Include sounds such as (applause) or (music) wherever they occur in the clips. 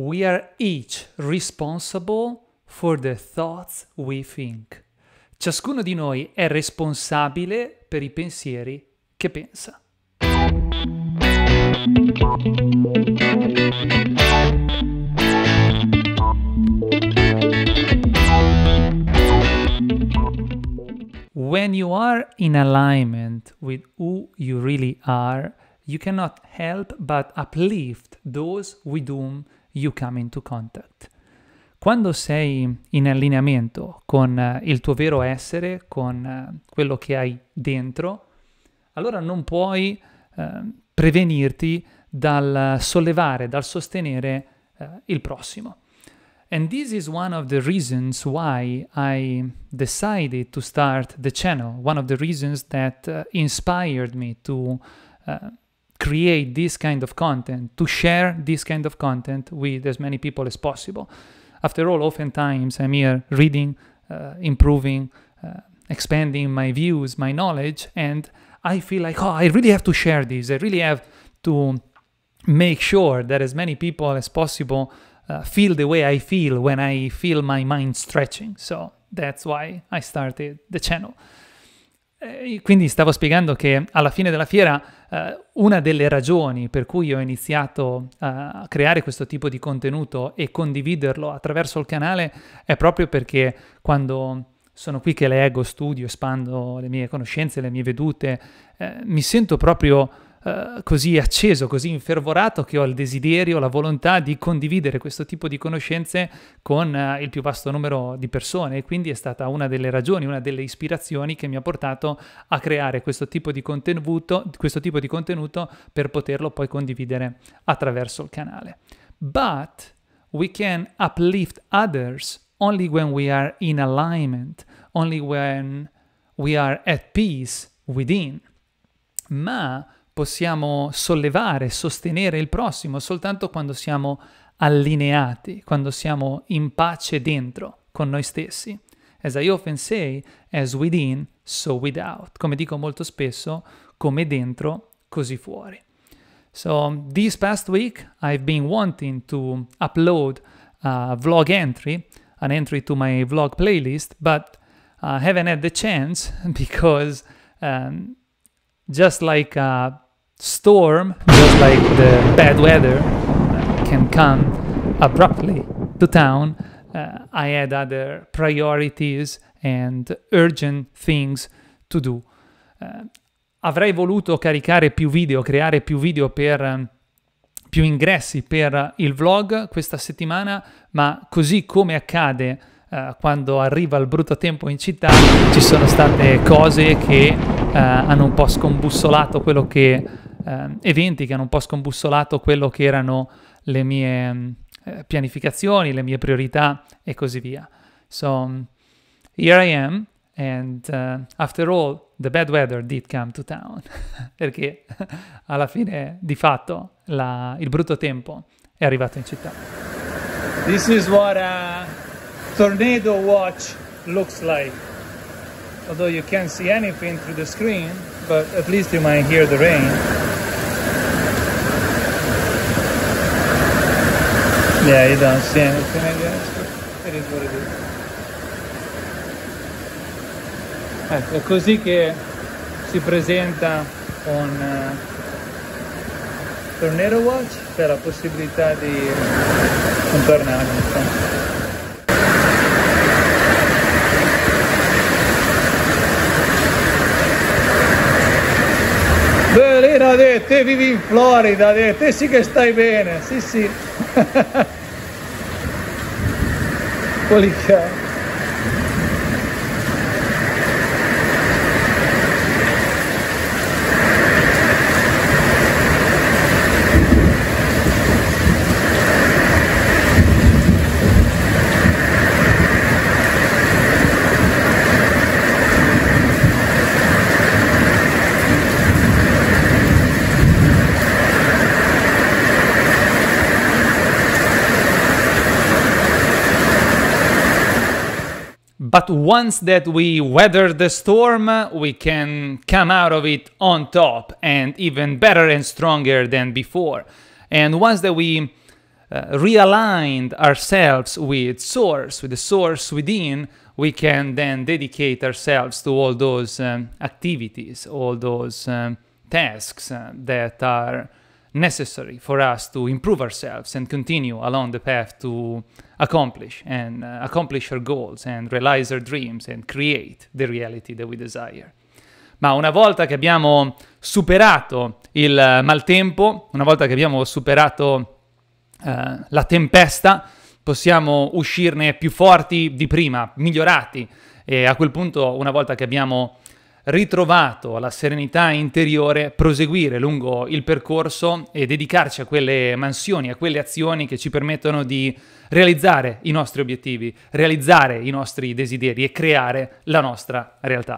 we are each responsible for the thoughts we think. Ciascuno di noi è responsabile per i pensieri che pensa. When you are in alignment with who you really are, you cannot help but uplift those with whom you come into contact. Quando sei in allineamento con eh, il tuo vero essere, con eh, quello che hai dentro, allora non puoi eh, prevenirti dal sollevare, dal sostenere eh, il prossimo. And this is one of the reasons why I decided to start the channel, one of the reasons that uh, inspired me to uh, create this kind of content, to share this kind of content with as many people as possible. After all, oftentimes I'm here reading, uh, improving, uh, expanding my views, my knowledge, and I feel like, oh, I really have to share this. I really have to make sure that as many people as possible uh, feel the way I feel when I feel my mind stretching. So that's why I started the channel. E eh, quindi stavo spiegando che alla fine della fiera eh, una delle ragioni per cui ho iniziato eh, a creare questo tipo di contenuto e condividerlo attraverso il canale è proprio perché quando sono qui che leggo, studio, espando le mie conoscenze, le mie vedute, eh, mi sento proprio eh, così acceso, così infervorato che ho il desiderio, la volontà di condividere questo tipo di conoscenze con eh, il più vasto numero di persone e quindi è stata una delle ragioni, una delle ispirazioni che mi ha portato a creare questo tipo di contenuto, questo tipo di contenuto per poterlo poi condividere attraverso il canale. But we can uplift others only when we are in alignment, only when we are at peace within. Ma possiamo sollevare, sostenere il prossimo soltanto quando siamo allineati, quando siamo in pace dentro con noi stessi. As I often say, as within, so without. Come dico molto spesso, come dentro, così fuori. So, this past week, I've been wanting to upload a vlog entry, an entry to my vlog playlist, but I haven't had the chance (laughs) because, um, just like a uh, Storm, just like the bad weather, can come abruptly to town. Uh, I had other priorities and urgent things to do. Uh, avrei voluto caricare più video, creare più video per um, più ingressi per il vlog questa settimana, ma così come accade uh, quando arriva il brutto tempo in città, ci sono state cose che uh, hanno un po' scombussolato quello che eh, eventi che hanno un po' scombussolato quello che erano le mie mm, eh, pianificazioni, le mie priorità e così via. So mm, here I am and uh, after all the bad weather did come to town (laughs) perché (laughs) alla fine di fatto la, il brutto tempo è arrivato in città. This is what a tornado watch looks like. Although you can't see anything through the screen, but at least you might hear the rain. Yeah, you don't see anything, I guess. It is what it is. Ecco, è così che si presenta un uh, eh, Tornado Watch c'è la possibilità di un tornado. ha detto, te eh, vivi in Florida, ha detto, te eh, sì che stai bene, sì sì. (laughs) Policchiaro. But once that we weather the storm, we can come out of it on top and even better and stronger than before. And once that we uh, realigned ourselves with source, with the source within, we can then dedicate ourselves to all those um, activities, all those um, tasks uh, that are necessary for us to improve ourselves and continue along the path to accomplish and uh, accomplish our goals and realize our dreams and create the reality that we desire. Ma una volta che abbiamo superato il uh, maltempo, una volta che abbiamo superato uh, la tempesta, possiamo uscirne più forti di prima, migliorati e a quel punto una volta che abbiamo ritrovato la serenità interiore, proseguire lungo il percorso e dedicarci a quelle mansioni, a quelle azioni che ci permettono di realizzare i nostri obiettivi, realizzare i nostri desideri e creare la nostra realtà.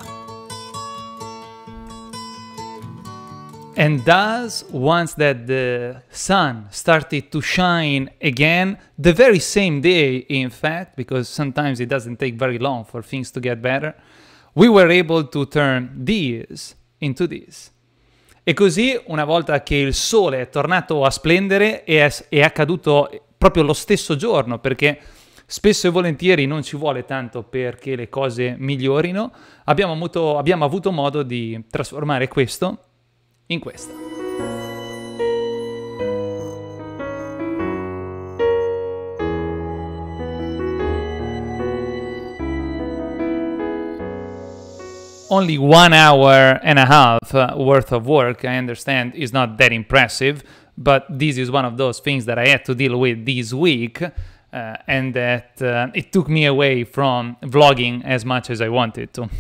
And thus, once that the sun started to shine again, the very same day, in fact, because sometimes it doesn't take very long for things to get better, we were able to turn these into these. E così, una volta che il sole è tornato a splendere, è, è accaduto proprio lo stesso giorno, perché spesso e volentieri non ci vuole tanto perché le cose migliorino, abbiamo avuto, abbiamo avuto modo di trasformare questo in questo. only one hour and a half uh, worth of work, I understand, is not that impressive, but this is one of those things that I had to deal with this week. Uh, and that uh, it took me away from vlogging as much as I wanted to. (laughs)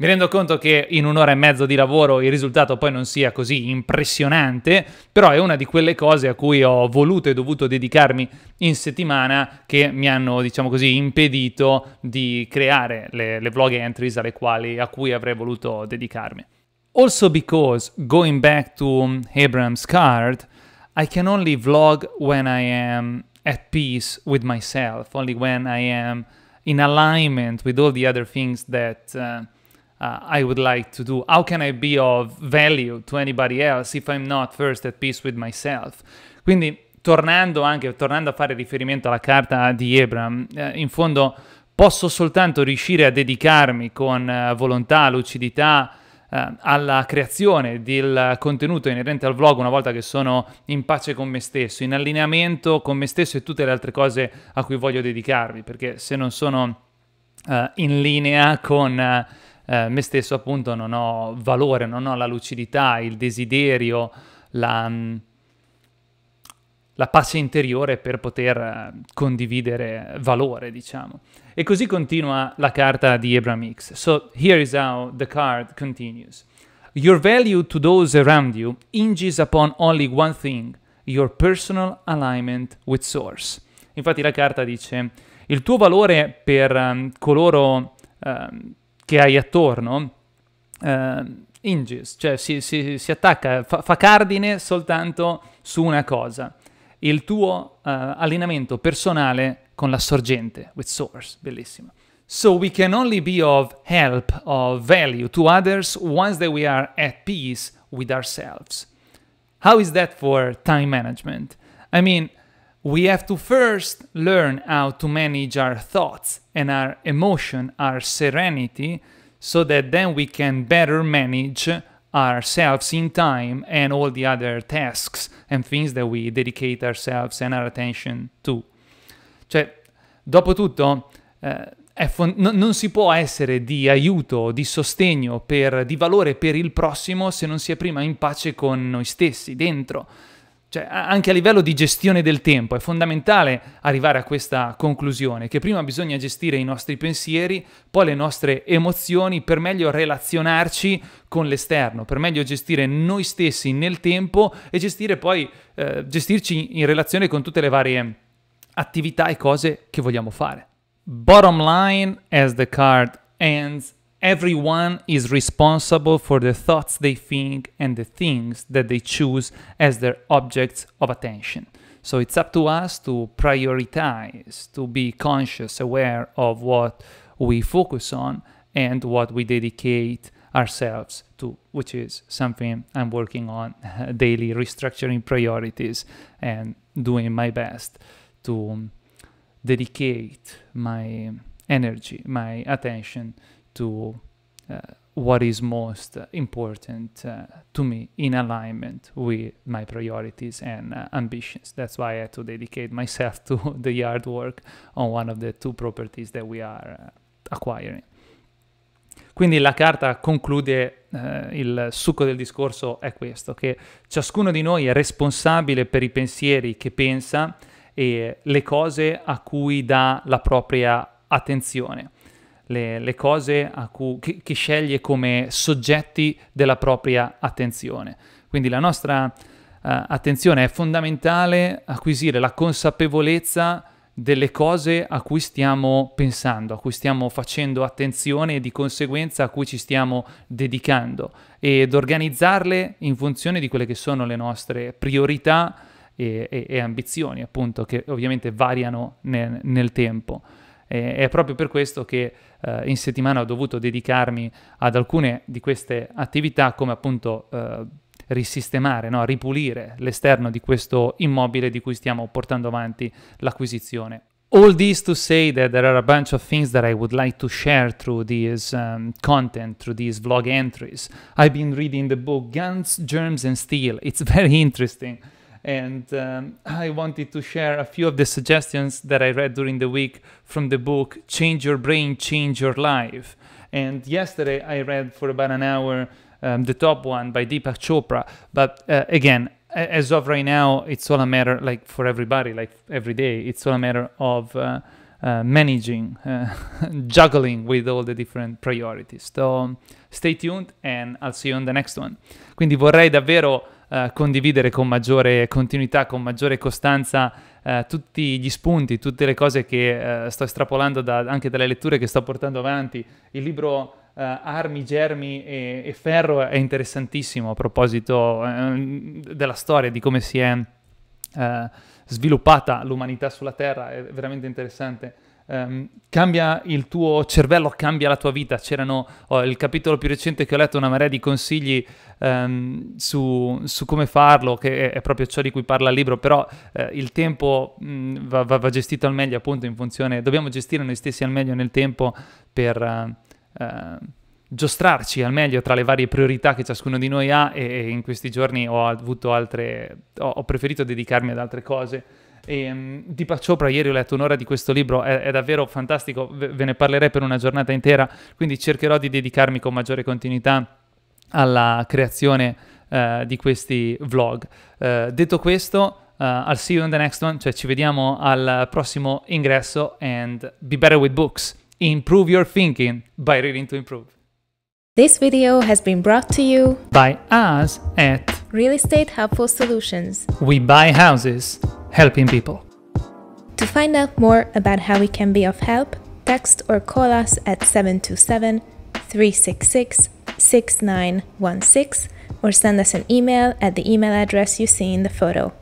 Mi rendo conto che in un'ora e mezzo di lavoro il risultato poi non sia così impressionante, però è una di quelle cose a cui ho voluto e dovuto dedicarmi in settimana che mi hanno, diciamo così, impedito di creare le, le vlog entries alle quali, a cui avrei voluto dedicarmi. Also because, going back to Abraham's card, I can only vlog when I am at peace with myself, only when I am in alignment with all the other things that uh, uh, I would like to do? How can I be of value to anybody else if I'm not first at peace with myself? Quindi tornando anche tornando a fare riferimento alla carta di Ebram, eh, in fondo posso soltanto riuscire a dedicarmi con eh, volontà, lucidità eh, alla creazione del contenuto inerente al vlog una volta che sono in pace con me stesso, in allineamento con me stesso e tutte le altre cose a cui voglio dedicarmi, perché se non sono eh, in linea con eh, eh, me stesso appunto non ho valore, non ho la lucidità, il desiderio, la, mm, la pace interiore per poter eh, condividere valore, diciamo. E così continua la carta di Abraham X. So here is how the card continues. Your value to those around you hinges upon only one thing, your personal alignment with source. Infatti la carta dice il tuo valore per um, coloro um, che hai attorno, eh, ingis, cioè si, si, si attacca, fa, fa, cardine soltanto su una cosa, il tuo eh, allineamento personale con la sorgente, with source, bellissimo. So we can only be of help, of value to others once that we are at peace with ourselves. How is that for time management? I mean, We have to first learn how to manage our thoughts and our emotion, our serenity, so that then we can better manage ourselves in time and all the other tasks and things that we dedicate ourselves and our attention to. Cioè, dopo tutto, eh, non, non si può essere di aiuto, di sostegno, per, di valore per il prossimo se non si è prima in pace con noi stessi, dentro cioè, anche a livello di gestione del tempo è fondamentale arrivare a questa conclusione, che prima bisogna gestire i nostri pensieri, poi le nostre emozioni per meglio relazionarci con l'esterno, per meglio gestire noi stessi nel tempo e gestire poi, eh, gestirci in relazione con tutte le varie attività e cose che vogliamo fare. Bottom line, as the card ends, Everyone is responsible for the thoughts they think and the things that they choose as their objects of attention. So it's up to us to prioritize, to be conscious, aware of what we focus on and what we dedicate ourselves to, which is something I'm working on (laughs) daily, restructuring priorities and doing my best to dedicate my energy, my attention to uh, what is most important uh, to me in alignment with my priorities and uh, ambitions. That's why I had to dedicate myself (laughs) to the yard work on one of the two properties that we are uh, acquiring. Quindi la carta conclude eh, il succo del discorso è questo, che ciascuno di noi è responsabile per i pensieri che pensa e le cose a cui dà la propria attenzione le, le cose cui, che, che sceglie come soggetti della propria attenzione. Quindi la nostra Uh, attenzione, è fondamentale acquisire la consapevolezza delle cose a cui stiamo pensando, a cui stiamo facendo attenzione e di conseguenza a cui ci stiamo dedicando ed organizzarle in funzione di quelle che sono le nostre priorità e, e, e ambizioni, appunto, che ovviamente variano nel, nel tempo è proprio per questo che eh, in settimana ho dovuto dedicarmi ad alcune di queste attività, come appunto eh, risistemare, no? ripulire l'esterno di questo immobile di cui stiamo portando avanti l'acquisizione. All this to say that there are a bunch of things that I would like to share through this um, content, through these vlog entries. I've been reading the book Guns, Germs and Steel. It's very interesting. And um, I wanted to share a few of the suggestions that I read during the week from the book Change Your Brain, Change Your Life. And yesterday I read for about an hour um, the top one by Deepak Chopra. But uh, again, as of right now, it's all a matter, like for everybody, like every day, it's all a matter of. Uh, uh, managing, uh, (laughs) juggling with all the different priorities. So stay tuned and I'll see you on the next one. Quindi vorrei davvero Eh, condividere con maggiore continuità, con maggiore costanza eh, tutti gli spunti, tutte le cose che eh, sto estrapolando da, anche dalle letture che sto portando avanti. Il libro eh, Armi, Germi e, e, Ferro è interessantissimo a proposito della storia, di come si è sviluppata l'umanità sulla Terra, è veramente interessante ehm, cambia il tuo cervello, cambia la tua vita. C'erano oh, il capitolo più recente che ho letto, una marea di consigli ehm, su, su, come farlo, che è, è, proprio ciò di cui parla il libro, però eh, il tempo mh, mm, va, va, va, gestito al meglio appunto in funzione, dobbiamo gestire noi stessi al meglio nel tempo per... Eh, eh, giostrarci al meglio tra le varie priorità che ciascuno di noi ha e in questi giorni ho avuto altre ho preferito dedicarmi ad altre cose e, um, di sopra ieri ho letto un'ora di questo libro, è, è davvero fantastico, ve, ve ne parlerei per una giornata intera, quindi cercherò di dedicarmi con maggiore continuità alla creazione uh, di questi vlog. Uh, detto questo, uh, I'll see you in the next one, cioè ci vediamo al prossimo ingresso and be better with books. Improve your thinking by reading to improve. This video has been brought to you by us at Real Estate Helpful Solutions. We buy houses. helping people. To find out more about how we can be of help, text or call us at 727 366 6916 or send us an email at the email address you see in the photo.